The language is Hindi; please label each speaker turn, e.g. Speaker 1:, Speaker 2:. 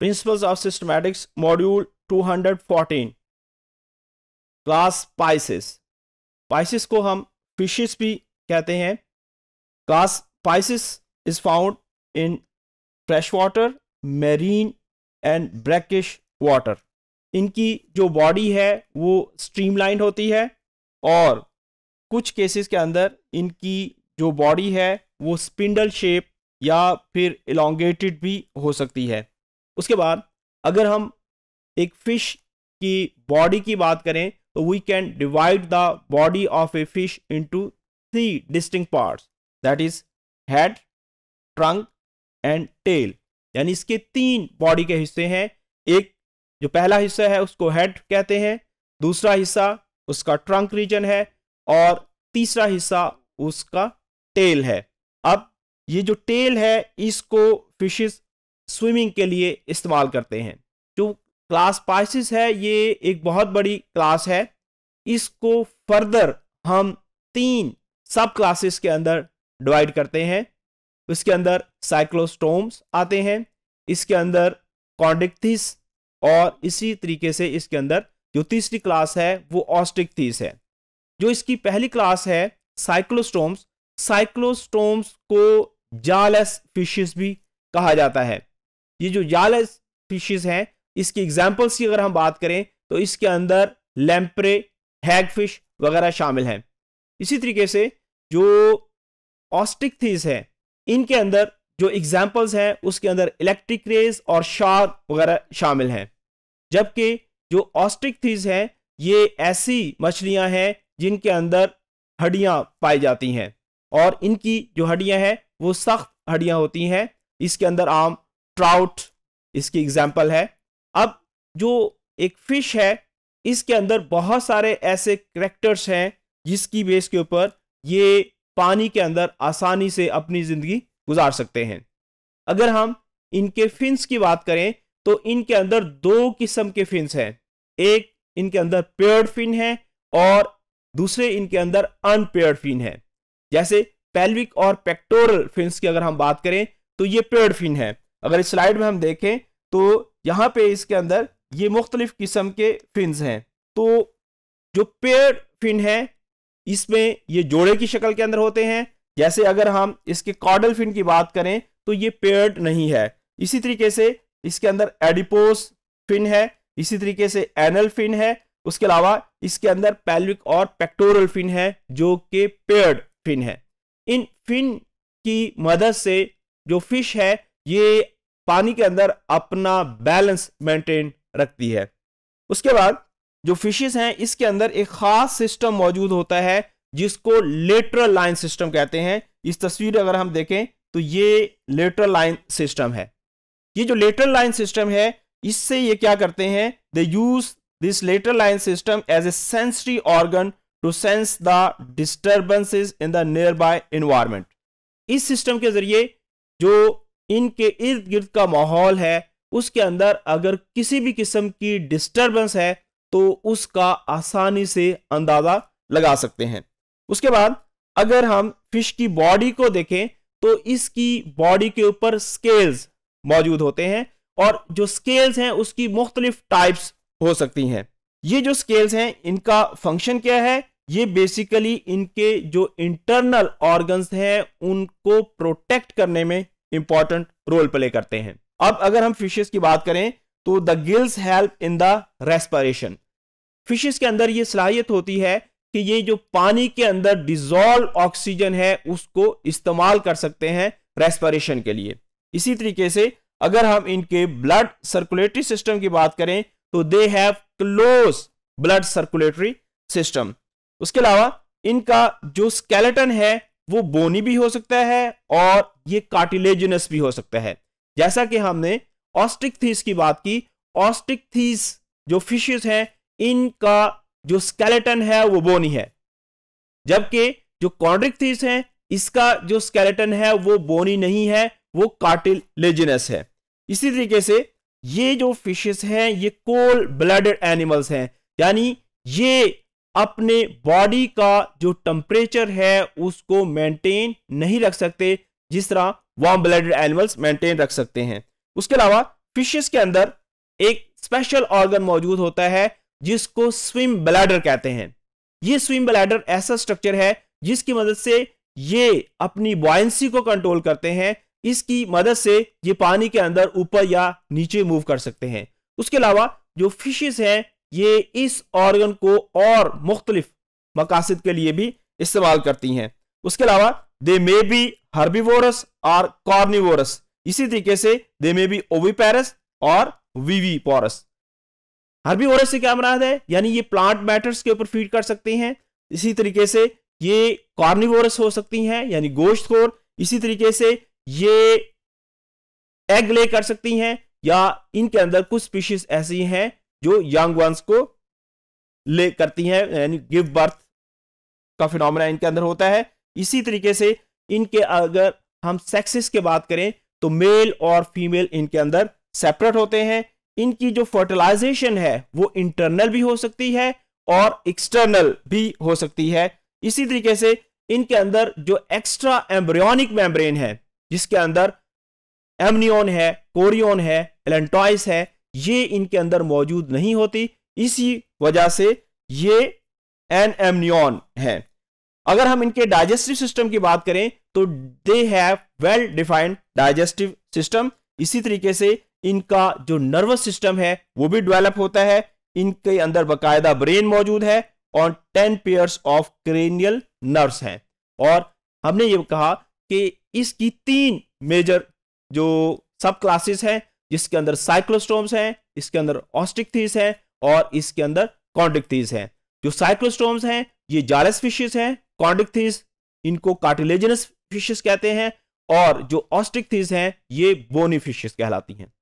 Speaker 1: principles of systematics module 214 class pisces pisces को हम फिशिस भी कहते हैं class pisces is found in fresh water marine and brackish water इनकी जो बॉडी है वो स्ट्रीमलाइन होती है और कुछ केसेस के अंदर इनकी जो बॉडी है वो स्पिंडल शेप या फिर एलोंगेटेड भी हो सकती है उसके बाद अगर हम एक फिश की बॉडी की बात करें तो we can divide the body of a fish into three distinct parts that is head trunk and tail यानी इसके तीन बॉडी के हिस्से हैं एक जो पहला हिस्सा है उसको हेड कहते हैं दूसरा हिस्सा उसका ट्रंक रीजन है और तीसरा हिस्सा उसका टेल है अब ये जो टेल है इसको फिशेस स्विमिंग के लिए इस्तेमाल करते हैं जो क्लास पाइसिस है ये एक बहुत बड़ी क्लास है इसको फर्दर हम तीन सब क्लासेस के अंदर डिवाइड करते हैं इसके अंदर साइक्लोस्टोम्स आते हैं इसके अंदर कॉन्डिक्थिस और इसी तरीके से इसके अंदर जो तीसरी क्लास है वो ऑस्टिकथिस है जो इसकी पहली क्लास है साइक्लोस्टोम्स साइक्लोस्टोम्स को जालस फिशेस भी कहा जाता है ये जो यालस फिशेज हैं इसकी एग्जाम्पल्स की अगर हम बात करें तो इसके अंदर लैम्परे हैगफिश वगैरह शामिल हैं इसी तरीके से जो ऑस्टिक थीज है इनके अंदर जो एग्जाम्पल्स हैं उसके अंदर इलेक्ट्रिक रेज और शार वगैरह शामिल हैं जबकि जो ऑस्टिक थीज हैं ये ऐसी मछलियां हैं जिनके अंदर हड्डियां पाई जाती हैं और इनकी जो हड्डियां हैं वो सख्त हड्डियां होती हैं इसके अंदर आम ट्राउट इसकी एग्जाम्पल है अब जो एक फिश है इसके अंदर बहुत सारे ऐसे करेक्टर्स हैं जिसकी बेस के ऊपर ये पानी के अंदर आसानी से अपनी ज़िंदगी गुजार सकते हैं अगर हम इनके फिन्स की बात करें तो इनके अंदर दो किस्म के फिन्स हैं एक इनके अंदर पेयर्ड फिन है और दूसरे इनके अंदर अनपेयर्ड फिन है जैसे पेल्विक और पेक्टोरल फिन्स की अगर हम बात करें तो ये पेयर्ड फिन है अगर इस स्लाइड में हम देखें तो यहाँ पे इसके अंदर ये मुख्तलिफ किस्म के फिन्स हैं तो जो पेयर फिन है इसमें ये जोड़े की शक्ल के अंदर होते हैं जैसे अगर हम इसके कॉडल फिन की बात करें तो ये पेयर्ड नहीं है इसी तरीके से इसके अंदर एडिपोस फिन है इसी तरीके से एनल फिन है उसके अलावा इसके अंदर पैल्विक और पेक्टोरल फिन है जो कि पेयर्ड फिन है इन फिन की मदद से जो फिश है ये पानी के अंदर अपना बैलेंस मेंटेन रखती है उसके बाद जो फिशेस हैं इसके अंदर एक खास सिस्टम मौजूद होता है जिसको लेटरल लाइन सिस्टम कहते हैं इस तस्वीर अगर हम देखें तो ये लेटरल लाइन सिस्टम है ये जो लेटरल लाइन सिस्टम है इससे ये क्या करते हैं they use this lateral line system as a sensory organ to sense the disturbances in the nearby environment इस सिस्टम के जरिए जो इनके इर्द गिर्द का माहौल है उसके अंदर अगर किसी भी किस्म की डिस्टर्बेंस है तो उसका आसानी से अंदाजा लगा सकते हैं उसके बाद अगर हम फिश की बॉडी को देखें तो इसकी बॉडी के ऊपर स्केल्स मौजूद होते हैं और जो स्केल्स हैं उसकी मुख्तलिफ टाइप्स हो सकती हैं ये जो स्केल्स हैं इनका फंक्शन क्या है ये बेसिकली इनके जो इंटरनल ऑर्गन्स हैं उनको प्रोटेक्ट करने में इंपॉर्टेंट रोल प्ले करते हैं अब अगर हम फिशेस की बात करें तो the gills help in the respiration fishes के अंदर ये सलाहियत होती है कि ये जो पानी के अंदर डिजोल्व ऑक्सीजन है उसको इस्तेमाल कर सकते हैं रेस्परेशन के लिए इसी तरीके से अगर हम इनके ब्लड सर्कुलेटरी सिस्टम की बात करें तो they have close blood circulatory system उसके अलावा इनका जो स्केलेटन है वो बोनी भी हो सकता है और ये कार्टिलेजिनस भी हो सकता है जैसा कि हमने ऑस्टिक थीस की बात की ऑस्टिक थीस जो फिशेस हैं इनका जो स्केलेटन है वो बोनी है जबकि जो कॉन्ड्रिक थीस है इसका जो स्केलेटन है वो बोनी नहीं है वो कार्टिलेजिनस है इसी तरीके से ये जो फिशेस हैं ये कोल्ड ब्लडेड एनिमल्स हैं यानी ये अपने बॉडी का जो टेम्परेचर है उसको मेंटेन नहीं रख सकते जिस तरह वार्म ब्लडेड एनिमल्स मेंटेन रख सकते हैं उसके अलावा फिशेस के अंदर एक स्पेशल ऑर्गन मौजूद होता है जिसको स्विम ब्लैडर कहते हैं ये स्विम ब्लैडर ऐसा स्ट्रक्चर है जिसकी मदद से ये अपनी बॉयसी को कंट्रोल करते हैं इसकी मदद से ये पानी के अंदर ऊपर या नीचे मूव कर सकते हैं उसके अलावा जो फिशेस हैं ये इस ऑर्गन को और मुख्तलिफ मकासद के लिए भी इस्तेमाल करती हैं उसके अलावा दे मे बी हर्बीवोरस और कॉर्निवोरस इसी तरीके से दे मे बी ओविपैरस और वीवी पोरस हर्बीवोरस से क्या मराद है यानी ये प्लांट मैटर्स के ऊपर फीड कर सकती हैं इसी तरीके से ये कॉर्निवोरस हो सकती हैं यानी गोश्तखोर इसी तरीके से ये एग ले कर सकती हैं या इनके अंदर कुछ स्पीशीज ऐसी हैं जो यंग वंस को ले करती हैं यानी गिव बर्थ का फिनोमेना इनके अंदर होता है इसी तरीके से इनके अगर हम सेक्सेस के बात करें तो मेल और फीमेल इनके अंदर सेपरेट होते हैं इनकी जो फर्टिलाइजेशन है वो इंटरनल भी हो सकती है और एक्सटर्नल भी हो सकती है इसी तरीके से इनके अंदर जो एक्स्ट्रा एम्ब्रियोनिक मेम्ब्रेन है जिसके अंदर एमनियोन है कोरियोन है एलेंटॉइस है ये इनके अंदर मौजूद नहीं होती इसी वजह से ये एन एमनियन है अगर हम इनके डाइजेस्टिव सिस्टम की बात करें तो they have well defined digestive system इसी तरीके से इनका जो नर्वस सिस्टम है वो भी डेवलप होता है इनके अंदर बकायदा ब्रेन मौजूद है और ten pairs of cranial nerves हैं और हमने ये कहा कि इसकी तीन मेजर जो सब क्लासेस हैं जिसके अंदर साइक्लोस्टोम्स हैं इसके अंदर ऑस्टिक थीस है और इसके अंदर कॉन्डिक थीस है जो साइक्लोस्टोम्स हैं ये जारस फिशेस हैं कॉन्डिक थीस इनको कार्टिलेजनस फिशेस कहते हैं और जो ऑस्टिक थीस हैं ये बोनी फिशेस कहलाती हैं